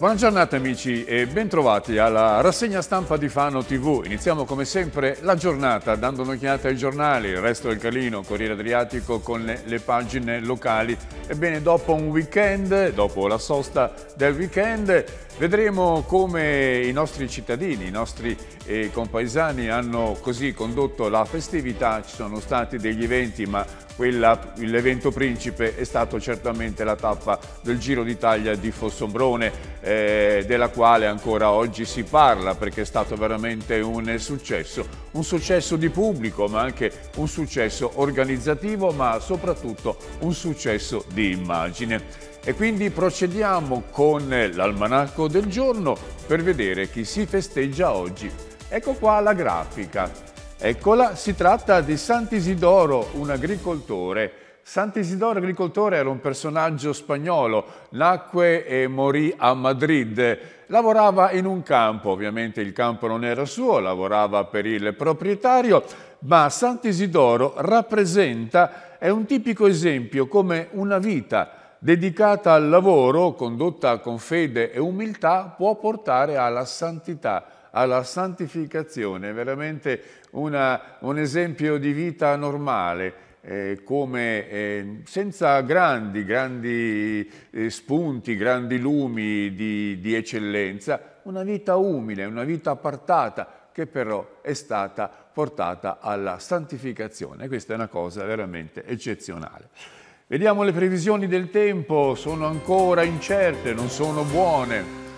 Buona giornata amici e bentrovati alla rassegna stampa di Fano TV. Iniziamo come sempre la giornata dando un'occhiata ai giornali, il resto del Calino, Corriere Adriatico con le, le, pagine locali. Ebbene dopo un weekend, dopo la sosta del weekend, vedremo come i nostri cittadini, i nostri eh, compaesani hanno così condotto la festività. Ci sono stati degli eventi ma l'evento principe è stato certamente la tappa del Giro d'Italia di Fossombrone, eh, della quale ancora oggi si parla perché è stato veramente un successo, un successo di pubblico ma anche un successo organizzativo ma soprattutto un successo di immagine. E quindi procediamo con l'almanacco del giorno per vedere chi si festeggia oggi. Ecco qua la grafica. Eccola, si tratta di Sant'Isidoro, un agricoltore. Sant'Isidoro agricoltore era un personaggio spagnolo, nacque e morì a Madrid. Lavorava in un campo, ovviamente il campo non era suo, lavorava per il proprietario, ma Sant'Isidoro rappresenta, è un tipico esempio come una vita dedicata al lavoro, condotta con fede e umiltà, può portare alla santità, alla santificazione. Veramente una, un esempio di vita normale, eh, come eh, senza grandi, grandi eh, spunti, grandi lumi di, di, eccellenza, una vita umile, una vita appartata che però è stata portata alla santificazione. Questa è una cosa veramente eccezionale. Vediamo le previsioni del tempo, sono ancora incerte, non sono buone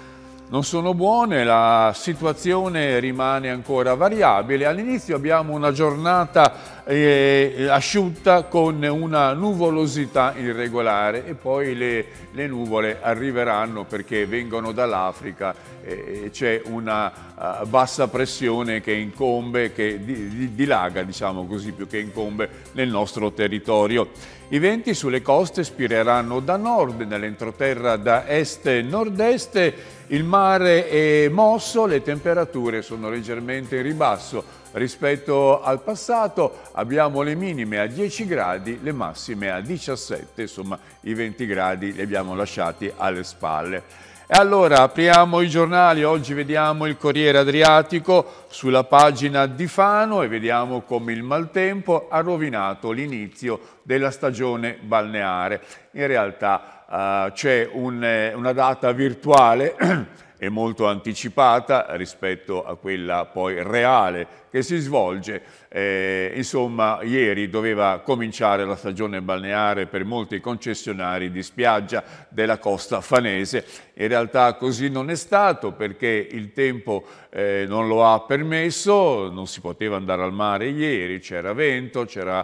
non sono buone, la situazione rimane ancora variabile. All'inizio abbiamo una giornata eh, asciutta con una nuvolosità irregolare e poi le, le nuvole arriveranno perché vengono dall'Africa eh, e eh, c'è una uh, bassa pressione che incombe, che di, di, dilaga diciamo così più che incombe nel nostro territorio. I venti sulle coste spireranno da nord, nell'entroterra da est e nord-est, il mare è mosso, le temperature sono leggermente in ribasso. Rispetto al passato abbiamo le minime a 10 gradi, le massime a 17, insomma i 20 gradi li abbiamo lasciati alle spalle. E allora apriamo i giornali, oggi vediamo il Corriere Adriatico sulla pagina di Fano e vediamo come il maltempo ha rovinato l'inizio della stagione balneare. In realtà eh, c'è un, eh, una data virtuale e molto anticipata rispetto a quella poi reale che si svolge. Eh, insomma, ieri doveva cominciare la stagione balneare per molti concessionari di spiaggia della costa fanese. In realtà così non è stato perché il tempo eh, non lo ha permesso, non si poteva andare al mare ieri, c'era vento, c'era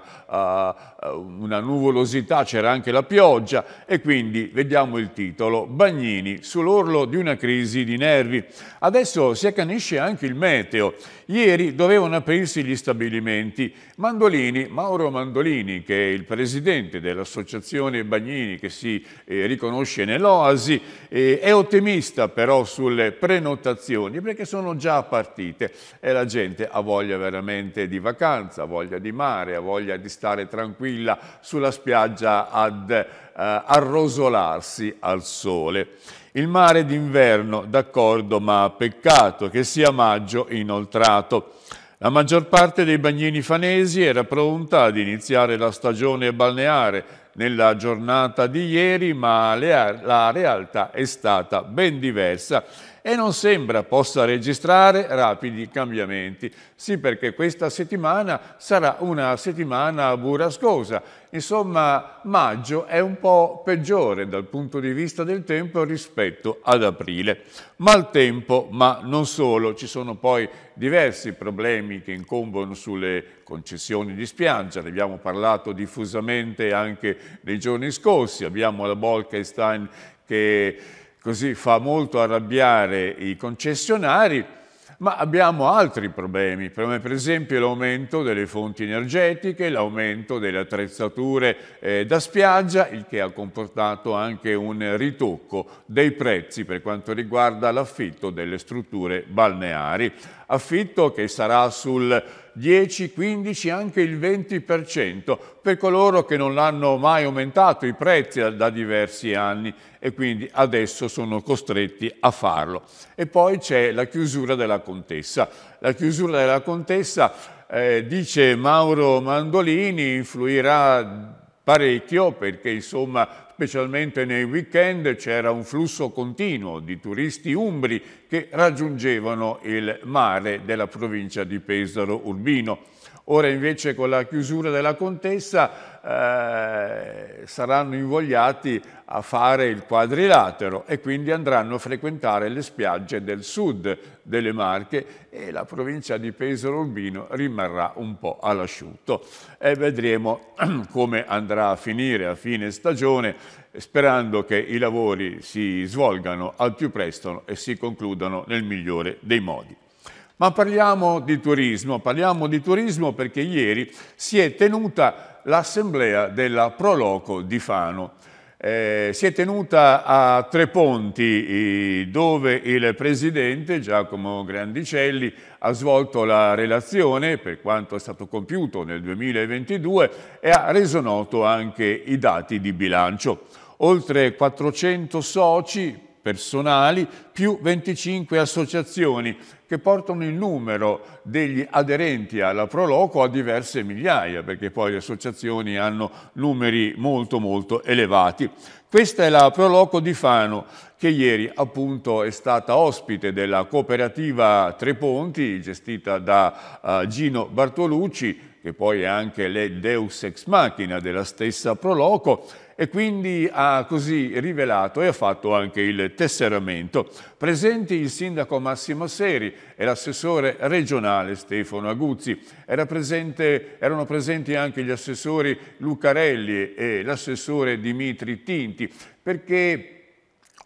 uh, una nuvolosità, c'era anche la pioggia e quindi vediamo il titolo, Bagnini sull'orlo di una crisi di nervi. Adesso si accanisce anche il meteo. Ieri doveva dovevano aprirsi gli stabilimenti. Mandolini, Mauro Mandolini, che è il presidente dell'associazione Bagnini che si eh, riconosce nell'Oasi, eh, è ottimista però sulle prenotazioni perché sono già partite e la gente ha voglia veramente di vacanza, ha voglia di mare, ha voglia di stare tranquilla sulla spiaggia ad eh, arrosolarsi al sole. Il mare d'inverno, d'accordo, ma peccato che sia maggio inoltrato. La maggior parte dei bagnini fanesi era pronta ad iniziare la stagione balneare nella giornata di ieri, ma la realtà è stata ben diversa e non sembra possa registrare rapidi cambiamenti. Sì, perché questa settimana sarà una settimana burrascosa. Insomma, maggio è un po' peggiore dal punto di vista del tempo rispetto ad aprile. Maltempo, ma non solo, ci sono poi diversi problemi che incombono sulle concessioni di spiaggia, ne abbiamo parlato diffusamente anche nei giorni scorsi, abbiamo la Bolkestein che così fa molto arrabbiare i concessionari, ma abbiamo altri problemi, come per esempio l'aumento delle fonti energetiche, l'aumento delle attrezzature eh, da spiaggia, il che ha comportato anche un ritocco dei prezzi per quanto riguarda l'affitto delle strutture balneari, affitto che sarà sul 10, 15, anche il 20% per coloro che non hanno mai aumentato i prezzi da diversi anni e quindi adesso sono costretti a farlo. E poi c'è la chiusura della contessa. La chiusura della contessa, eh, dice Mauro Mandolini, influirà parecchio perché insomma specialmente nei weekend c'era un flusso continuo di turisti umbri che raggiungevano il mare della provincia di Pesaro Urbino. Ora invece con la chiusura della Contessa eh, saranno invogliati a fare il quadrilatero e quindi andranno a frequentare le spiagge del sud delle Marche e la provincia di Pesaro Urbino rimarrà un po' all'asciutto e vedremo come andrà a finire a fine stagione sperando che i lavori si svolgano al più presto e si concludano nel migliore dei modi. Ma parliamo di turismo, parliamo di turismo perché ieri si è tenuta l'assemblea della Proloco di Fano. Eh, si è tenuta a Tre Ponti dove il presidente Giacomo Grandicelli ha svolto la relazione per quanto è stato compiuto nel 2022 e ha reso noto anche i dati di bilancio. Oltre 400 soci personali più 25 associazioni che portano il numero degli aderenti alla Proloco a diverse migliaia, perché poi le associazioni hanno numeri molto molto elevati. Questa è la Proloco di Fano, che ieri appunto è stata ospite della cooperativa Tre Ponti, gestita da uh, Gino Bartolucci, che poi è anche le Deus Ex Machina della stessa Proloco, e quindi ha così rivelato e ha fatto anche il tesseramento. Presenti il sindaco Massimo Seri e l'assessore regionale Stefano Aguzzi. Era presente, erano presenti anche gli assessori Lucarelli e l'assessore Dimitri Tinti perché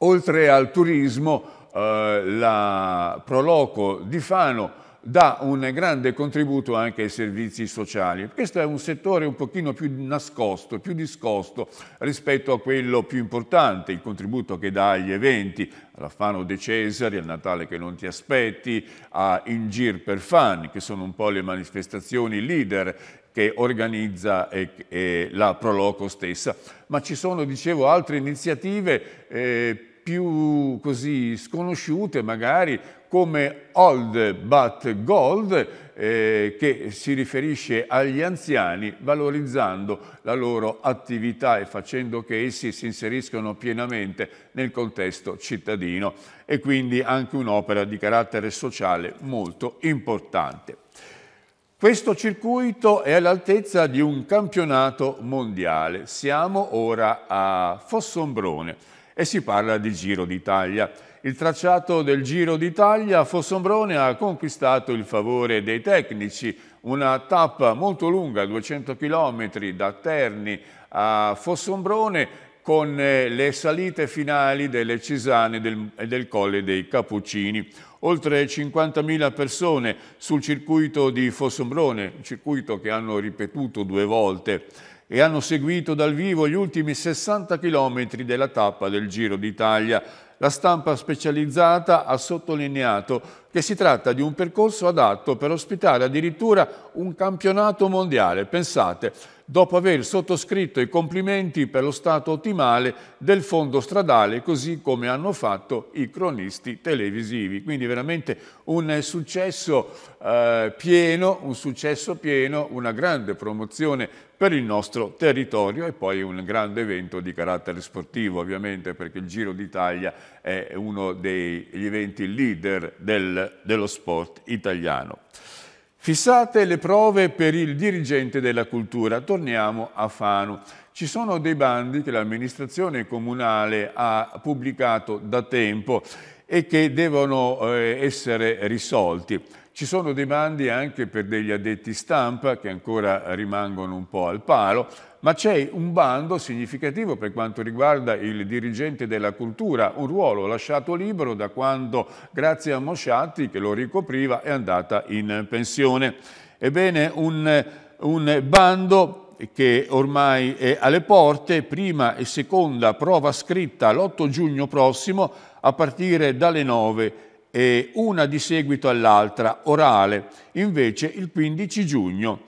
oltre al turismo eh, la Proloco di Fano dà un grande contributo anche ai servizi sociali. Questo è un settore un pochino più nascosto, più discosto rispetto a quello più importante, il contributo che dà agli eventi, alla Fano De Cesari, al Natale che non ti aspetti, a In Gir per Fan, che sono un po' le manifestazioni leader che organizza eh, eh, la Proloco stessa. Ma ci sono, dicevo, altre iniziative eh, più così sconosciute magari come Old But Gold eh, che si riferisce agli anziani valorizzando la loro attività e facendo che essi si inseriscano pienamente nel contesto cittadino e quindi anche un'opera di carattere sociale molto importante. Questo circuito è all'altezza di un campionato mondiale. Siamo ora a Fossombrone e si parla di Giro d'Italia. Il tracciato del Giro d'Italia a Fossombrone ha conquistato il favore dei tecnici, una tappa molto lunga, 200 km da Terni a Fossombrone con eh, le salite finali delle Cisane e del, del Colle dei Cappuccini. Oltre 50.000 persone sul circuito di Fossombrone, un circuito che hanno ripetuto due volte e hanno seguito dal vivo gli ultimi 60 chilometri della tappa del Giro d'Italia la stampa specializzata ha sottolineato che si tratta di un percorso adatto per ospitare addirittura un campionato mondiale. Pensate, dopo aver sottoscritto i complimenti per lo stato ottimale del fondo stradale, così come hanno fatto i cronisti televisivi. Quindi veramente un successo, eh, pieno, un successo pieno, una grande promozione per il nostro territorio e poi un grande evento di carattere sportivo, ovviamente, perché il Giro d'Italia è uno degli eventi leader del, dello sport italiano. Fissate le prove per il dirigente della cultura. Torniamo a Fano. Ci sono dei bandi che l'amministrazione comunale ha pubblicato da tempo e che devono eh, essere risolti. Ci sono dei bandi anche per degli addetti stampa che ancora rimangono un po' al palo, ma c'è un bando significativo per quanto riguarda il dirigente della cultura, un ruolo lasciato libero da quando, grazie a Mosciatti, che lo ricopriva, è andata in pensione. Ebbene, un, un bando che ormai è alle porte, prima e seconda prova scritta l'8 giugno prossimo a partire dalle 9 e una di seguito all'altra orale, invece il 15 giugno.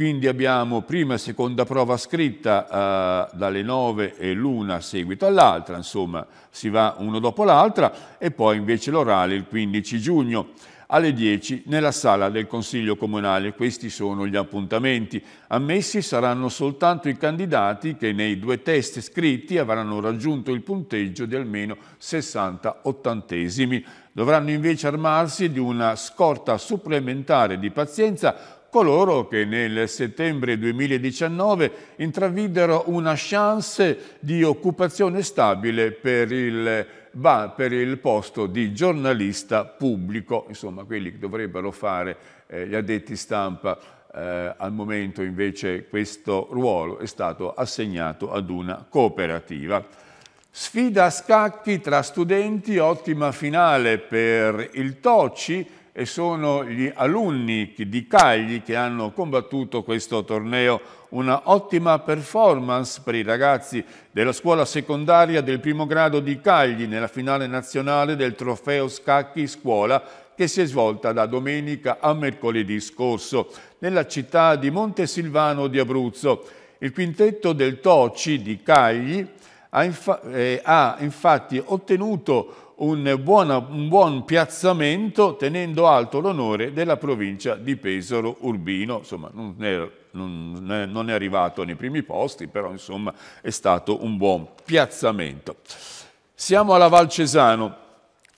Quindi abbiamo prima e seconda prova scritta eh, dalle 9 e l'una seguito all'altra, insomma si va uno dopo l'altra e poi invece l'orale il 15 giugno alle 10 nella sala del Consiglio Comunale. Questi sono gli appuntamenti. Ammessi saranno soltanto i candidati che nei due test scritti avranno raggiunto il punteggio di almeno 60 ottantesimi. Dovranno invece armarsi di una scorta supplementare di pazienza coloro che nel settembre 2019 intravidero una chance di occupazione stabile per il, per il posto di giornalista pubblico, insomma quelli che dovrebbero fare eh, gli addetti stampa eh, al momento invece questo ruolo è stato assegnato ad una cooperativa. Sfida a scacchi tra studenti, ottima finale per il Tocci, e sono gli alunni di Cagli che hanno combattuto questo torneo. Una ottima performance per i ragazzi della scuola secondaria del primo grado di Cagli nella finale nazionale del trofeo Scacchi Scuola che si è svolta da domenica a mercoledì scorso nella città di Montesilvano di Abruzzo. Il quintetto del Toci di Cagli ha, infa eh, ha infatti ottenuto un, buona, un buon piazzamento tenendo alto l'onore della provincia di Pesaro Urbino, insomma non è, non è, non è arrivato nei primi posti, però insomma è stato un buon piazzamento. Siamo alla Val Cesano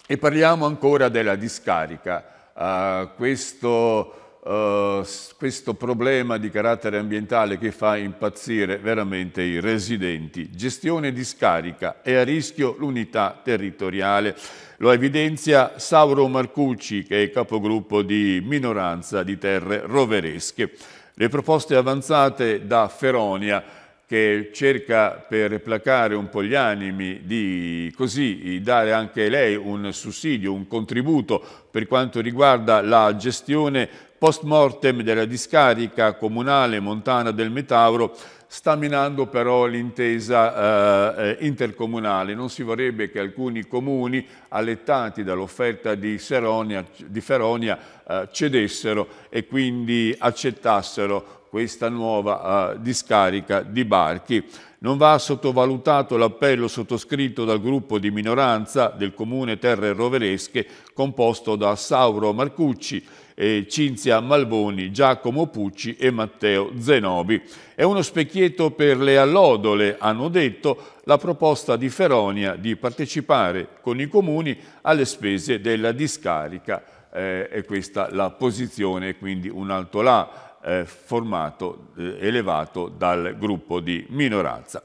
e parliamo ancora della discarica. Uh, questo eh, questo problema di carattere ambientale che fa impazzire veramente i residenti. Gestione di scarica è a rischio l'unità territoriale. Lo evidenzia Sauro Marcucci, che è capogruppo di minoranza di terre roveresche. Le proposte avanzate da Feronia che cerca per placare un po' gli animi di così dare anche lei un sussidio, un contributo per quanto riguarda la gestione post mortem della discarica comunale montana del Metauro sta minando però l'intesa eh, eh intercomunale. Non si vorrebbe che alcuni comuni, allettati dall'offerta di, di, Feronia, eh, cedessero e quindi accettassero questa nuova eh, discarica di barchi. Non va sottovalutato l'appello sottoscritto dal gruppo di minoranza del Comune Terre Roveresche, composto da Sauro Marcucci, Cinzia Malboni, Giacomo Pucci e Matteo Zenobi. È uno specchietto per le allodole, hanno detto, la proposta di Feronia di partecipare con i comuni alle spese della discarica. Eh, è questa la posizione, quindi un alto là eh, formato, eh, elevato dal gruppo di minoranza.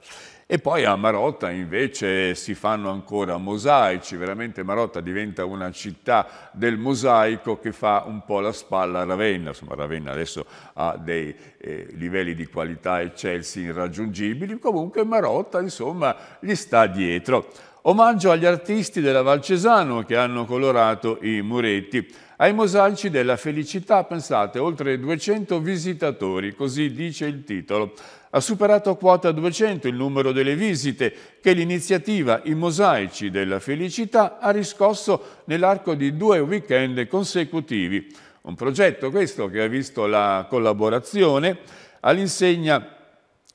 E poi a Marotta invece si fanno ancora mosaici, veramente Marotta diventa una città del mosaico che fa un po' la spalla a Ravenna, insomma Ravenna adesso ha dei eh, livelli di qualità eccelsi irraggiungibili, comunque Marotta insomma gli sta dietro. Omaggio agli artisti della Valcesano che hanno colorato i muretti. Ai mosaici della felicità, pensate, oltre 200 visitatori, così dice il titolo. Ha superato a quota 200 il numero delle visite che l'iniziativa I mosaici della felicità ha riscosso nell'arco di due weekend consecutivi. Un progetto questo che ha visto la collaborazione all'insegna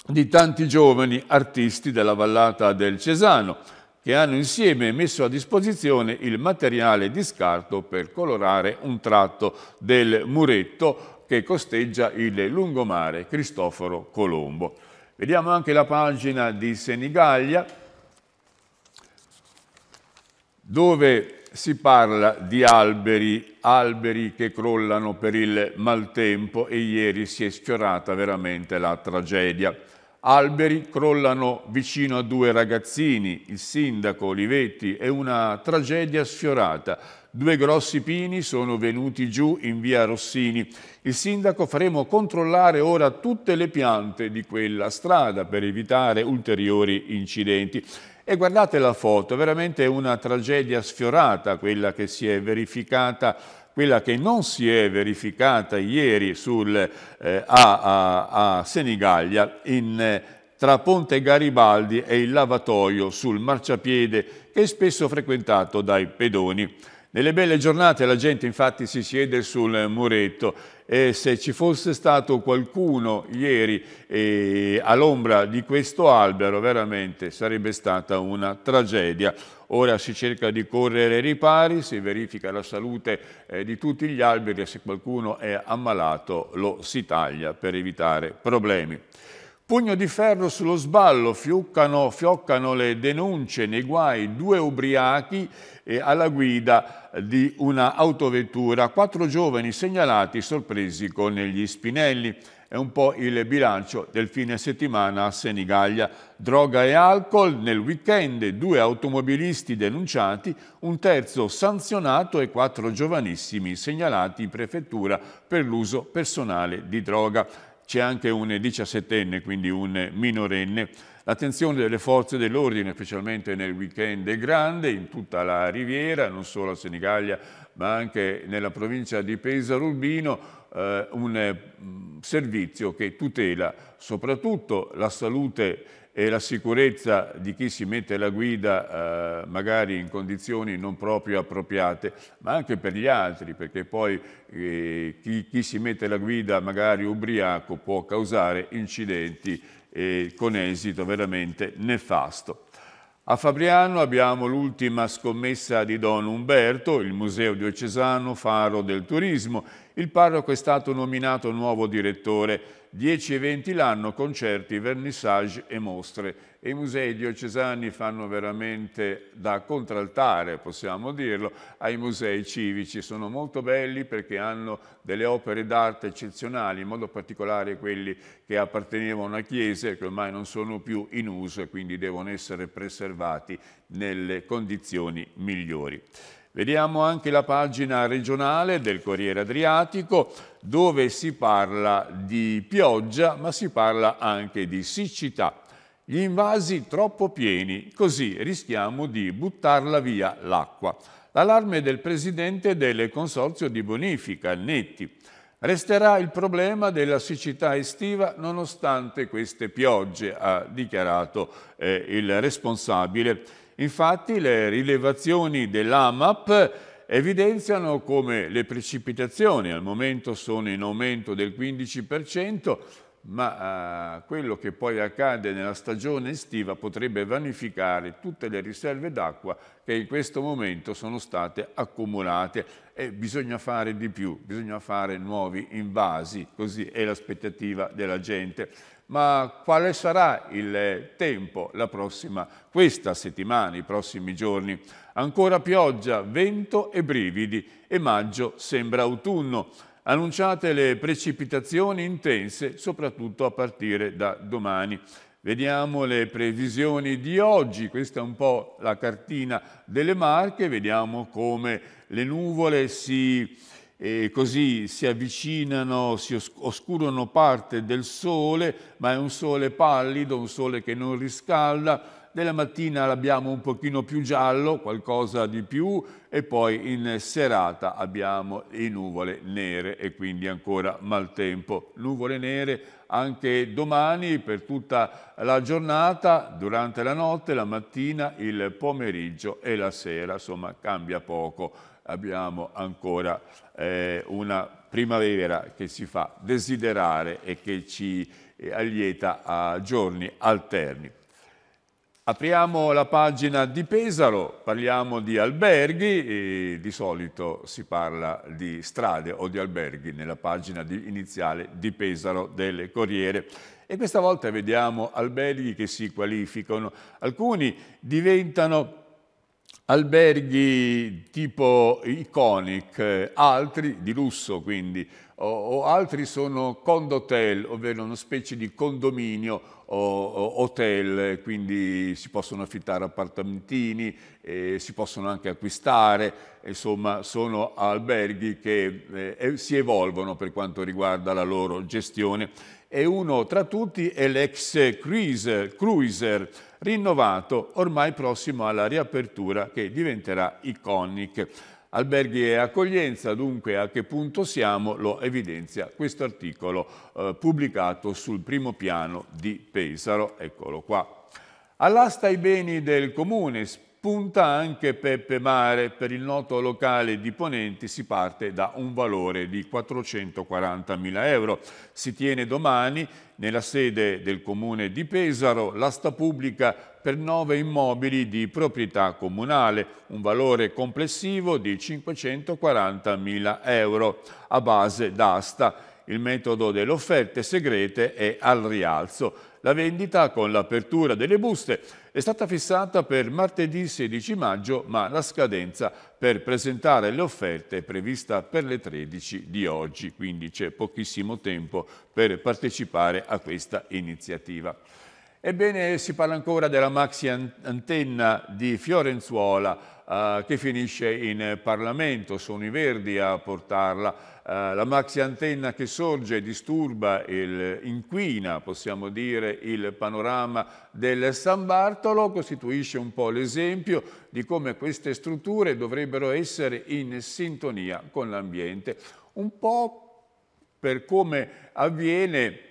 di tanti giovani artisti della vallata del Cesano che hanno insieme messo a disposizione il materiale di scarto per colorare un tratto del muretto che costeggia il lungomare Cristoforo Colombo. Vediamo anche la pagina di Senigallia dove si parla di alberi, alberi che crollano per il maltempo e ieri si è sfiorata veramente la tragedia alberi crollano vicino a due ragazzini, il sindaco Olivetti, è una tragedia sfiorata. Due grossi pini sono venuti giù in via Rossini. Il sindaco faremo controllare ora tutte le piante di quella strada per evitare ulteriori incidenti. E guardate la foto, veramente è una tragedia sfiorata quella che si è verificata quella che non si è verificata ieri sul, eh, a, a, a, Senigallia in, eh, tra Ponte Garibaldi e il lavatoio sul marciapiede che è spesso frequentato dai pedoni. Nelle belle giornate la gente infatti si siede sul muretto e se ci fosse stato qualcuno ieri eh, all'ombra di questo albero veramente sarebbe stata una tragedia. Ora si cerca di correre ai ripari, si verifica la salute eh, di tutti gli alberi e se qualcuno è ammalato lo si taglia per evitare problemi. Pugno di ferro sullo sballo, fioccano, fioccano le denunce nei guai due ubriachi eh, alla guida di una autovettura, quattro giovani segnalati sorpresi con gli spinelli è un po' il bilancio del fine settimana a Senigallia. Droga e alcol nel weekend, due automobilisti denunciati, un terzo sanzionato e quattro giovanissimi segnalati in prefettura per l'uso personale di droga. C'è anche un 17enne, quindi un minorenne. L'attenzione delle forze dell'ordine, specialmente nel weekend, è grande in tutta la riviera, non solo a Senigallia, ma anche nella provincia di Pesaro Urbino eh, un eh, servizio che tutela soprattutto la salute e la sicurezza di chi si mette alla guida eh, magari in condizioni non proprio appropriate, ma anche per gli altri, perché poi eh, chi, chi, si mette alla guida magari ubriaco può causare incidenti eh, con esito veramente nefasto. A Fabriano abbiamo l'ultima scommessa di Don Umberto, il Museo Diocesano, faro del turismo, il parroco è stato nominato nuovo direttore, 10 eventi l'anno, concerti, vernissage e mostre. E I musei diocesani fanno veramente da contraltare, possiamo dirlo, ai musei civici. Sono molto belli perché hanno delle opere d'arte eccezionali, in modo particolare quelli che appartenevano a chiese, che ormai non sono più in uso e quindi devono essere preservati nelle condizioni migliori. Vediamo anche la pagina regionale del Corriere Adriatico dove si parla di pioggia ma si parla anche di siccità. Gli invasi troppo pieni, così rischiamo di buttarla via l'acqua. L'allarme del presidente del Consorzio di Bonifica, Netti. Resterà il problema della siccità estiva nonostante queste piogge, ha dichiarato eh, il responsabile Infatti le rilevazioni dell'AMAP evidenziano come le precipitazioni al momento sono in aumento del 15%, ma eh, quello che poi accade nella stagione estiva potrebbe vanificare tutte le riserve d'acqua che in questo momento sono state accumulate e bisogna fare di più, bisogna fare nuovi invasi, così è l'aspettativa della gente. Ma quale sarà il tempo la prossima, questa settimana, i prossimi giorni? Ancora pioggia, vento e brividi e maggio sembra autunno. Annunciate le precipitazioni intense, soprattutto a partire da domani. Vediamo le previsioni di oggi, questa è un po' la cartina delle marche, vediamo come le nuvole si, eh, così si avvicinano, si oscurano parte del sole, ma è un sole pallido, un sole che non riscalda, nella mattina l'abbiamo un pochino più giallo, qualcosa di più, e poi in serata abbiamo le nuvole nere e quindi ancora maltempo. Nuvole nere anche domani per tutta la giornata, durante la notte, la mattina, il pomeriggio e la sera, insomma cambia poco abbiamo ancora eh, una primavera che ci fa desiderare e che ci eh, allieta a giorni alterni. Apriamo la pagina di Pesaro, parliamo di alberghi, di solito si parla di strade o di alberghi nella pagina di, iniziale di Pesaro del Corriere e questa volta vediamo alberghi che si qualificano, alcuni diventano alberghi tipo iconic, eh, altri di lusso quindi, o, o altri sono condotel, ovvero una specie di condominio hotel, quindi si possono affittare appartamentini, eh, si possono anche acquistare, insomma sono alberghi che eh, si evolvono per quanto riguarda la loro gestione e uno tra tutti è l'ex cruiser, cruiser rinnovato ormai prossimo alla riapertura che diventerà iconic. Alberghi e accoglienza, dunque a che punto siamo, lo evidenzia questo articolo eh, pubblicato sul primo piano di Pesaro, eccolo qua. All'asta ai beni del comune spunta anche Peppe Mare, per il noto locale di Ponenti si parte da un valore di 440.000 euro. Si tiene domani nella sede del comune di Pesaro l'asta pubblica per nove immobili di proprietà comunale, un valore complessivo di 540.000 euro a base d'asta. Il metodo delle offerte segrete è al rialzo. La vendita con l'apertura delle buste è stata fissata per martedì 16 maggio, ma la scadenza per presentare le offerte è prevista per le 13 di oggi, quindi c'è pochissimo tempo per partecipare a questa iniziativa. Ebbene, si parla ancora della maxi antenna di Fiorenzuola eh, che finisce in Parlamento, sono i Verdi a portarla. Eh, la maxi antenna che sorge disturba, il, inquina, possiamo dire, il panorama del San Bartolo, costituisce un po' l'esempio di come queste strutture dovrebbero essere in sintonia con l'ambiente. Un po' per come avviene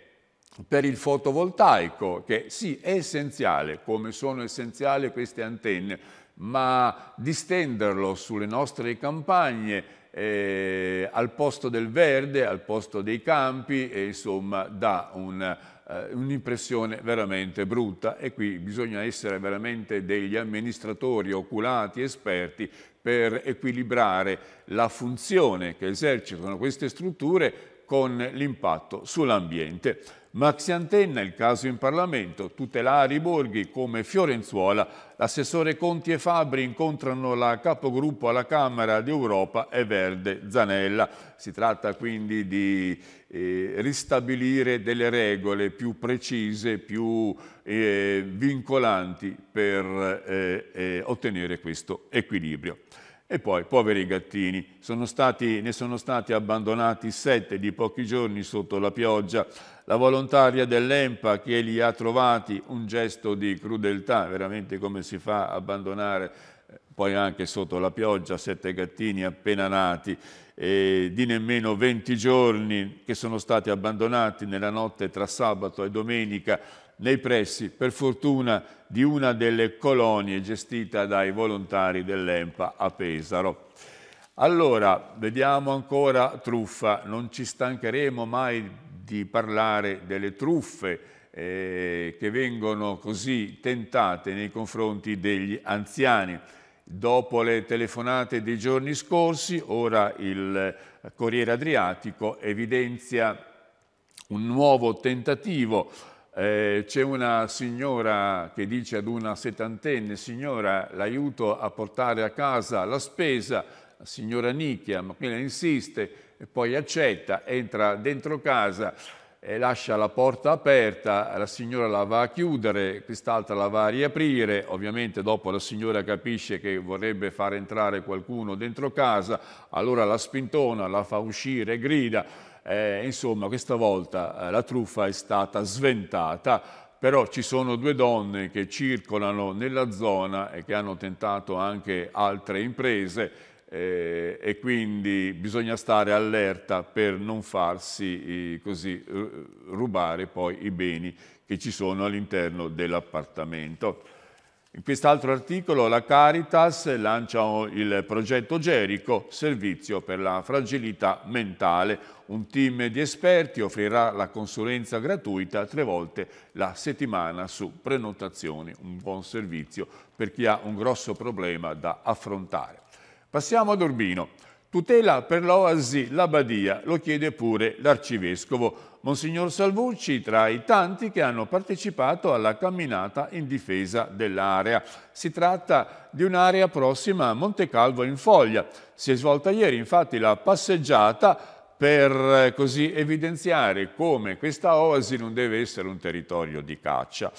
per il fotovoltaico, che sì, è essenziale, come sono essenziali queste antenne, ma distenderlo sulle nostre campagne eh, al posto del verde, al posto dei campi, e, insomma dà eh, un'impressione eh, un veramente brutta e qui bisogna essere veramente degli amministratori oculati, esperti per equilibrare la funzione che esercitano queste strutture con l'impatto sull'ambiente. Maxi Antenna, il caso in Parlamento, tutelare i borghi come Fiorenzuola, l'assessore Conti e Fabri incontrano la capogruppo alla Camera d'Europa e Verde Zanella. Si tratta quindi di eh, ristabilire delle regole più precise, più eh, vincolanti per eh, eh ottenere questo equilibrio. E poi, poveri gattini, sono stati, ne sono stati abbandonati sette di pochi giorni sotto la pioggia. La volontaria dell'EMPA che li ha trovati, un gesto di crudeltà, veramente come si fa a abbandonare eh, poi anche sotto la pioggia sette gattini appena nati, eh, di nemmeno 20 giorni che sono stati abbandonati nella notte tra sabato e domenica nei pressi, per fortuna, di una delle colonie gestita dai volontari dell'EMPA a Pesaro. Allora, vediamo ancora truffa. Non ci stancheremo mai di parlare delle truffe eh, che vengono così tentate nei confronti degli anziani. Dopo le telefonate dei giorni scorsi, ora il Corriere Adriatico evidenzia un nuovo tentativo eh, c'è una signora che dice ad una settantenne, signora l'aiuto a portare a casa la spesa, la signora nicchia, ma quella insiste, e poi accetta, entra dentro casa e lascia la porta aperta, la signora la va a chiudere, quest'altra la va a riaprire, ovviamente dopo la signora capisce che vorrebbe far entrare qualcuno dentro casa, allora la spintona, la fa uscire, grida, eh, insomma, questa volta eh, la truffa è stata sventata, però ci sono due donne che circolano nella zona e che hanno tentato anche altre imprese eh, e quindi bisogna stare allerta per non farsi eh, così rubare poi i beni che ci sono all'interno dell'appartamento. In quest'altro articolo la Caritas lancia il progetto Gerico, servizio per la fragilità mentale. Un team di esperti offrirà la consulenza gratuita tre volte la settimana su prenotazioni, un buon servizio per chi ha un grosso problema da affrontare. Passiamo ad Urbino. Tutela per l'Oasi la Badia, lo chiede pure l'Arcivescovo, Monsignor Salvucci, tra i tanti che hanno partecipato alla camminata in difesa dell'area. Si tratta di un'area prossima a Montecalvo in Foglia. Si è svolta ieri infatti la passeggiata per eh, così evidenziare come questa oasi non deve essere un territorio di caccia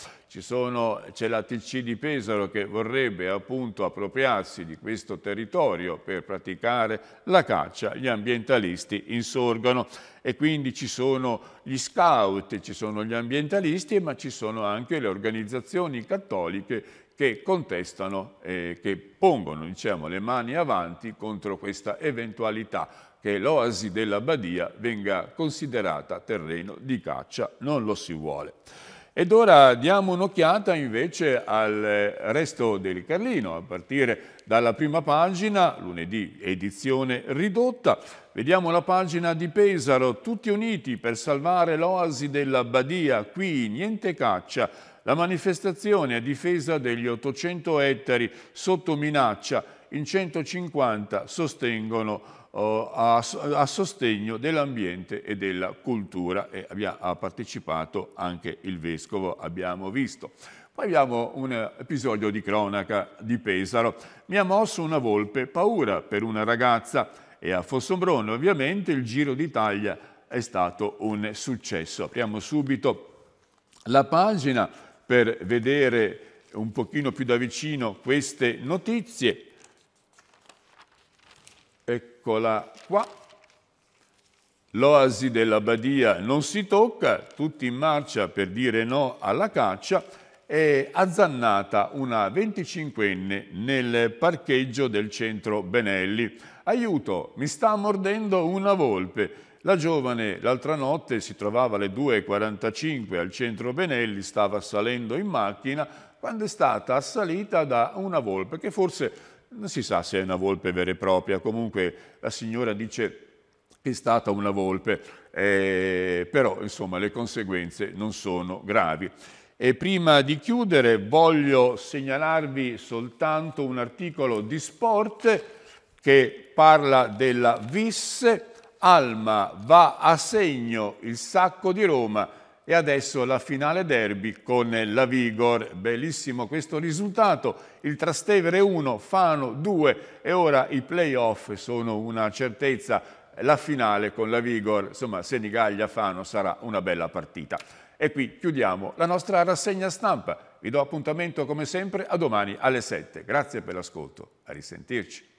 c'è la TC di Pesaro che vorrebbe appunto appropriarsi di questo territorio per praticare la caccia, gli ambientalisti insorgono e quindi ci sono gli scout, ci sono gli ambientalisti, ma ci sono anche le organizzazioni cattoliche che contestano e che pongono diciamo, le mani avanti contro questa eventualità che l'oasi della Badia venga considerata terreno di caccia, non lo si vuole. Ed ora diamo un'occhiata invece al resto del Carlino, a partire dalla prima pagina, lunedì edizione ridotta. Vediamo la pagina di Pesaro, tutti uniti per salvare l'oasi della Badia, qui niente caccia. La manifestazione a difesa degli 800 ettari sotto minaccia, in 150 sostengono a, a, sostegno dell'ambiente e della cultura e abbia, ha partecipato anche il Vescovo, abbiamo visto. Poi abbiamo un episodio di cronaca di Pesaro. Mi ha mosso una volpe paura per una ragazza e a Fossombrone ovviamente il Giro d'Italia è stato un successo. Apriamo subito la pagina per vedere un pochino più da vicino queste notizie eccola qua. L'oasi della Badia non si tocca, tutti in marcia per dire no alla caccia, è azzannata una 25enne nel parcheggio del centro Benelli. Aiuto, mi sta mordendo una volpe. La giovane l'altra notte si trovava alle 2.45 al centro Benelli, stava salendo in macchina quando è stata assalita da una volpe che forse non si sa se è una volpe vera e propria, comunque la signora dice che è stata una volpe, eh, però insomma le conseguenze non sono gravi. E prima di chiudere voglio segnalarvi soltanto un articolo di sport che parla della visse, Alma va a segno il sacco di Roma e adesso la finale derby con la Vigor. Bellissimo questo risultato, il Trastevere 1, Fano 2 e ora i playoff sono una certezza. La finale con la Vigor, insomma Senigallia-Fano sarà una bella partita. E qui chiudiamo la nostra rassegna stampa. Vi do appuntamento come sempre a domani alle 7. Grazie per l'ascolto. A risentirci.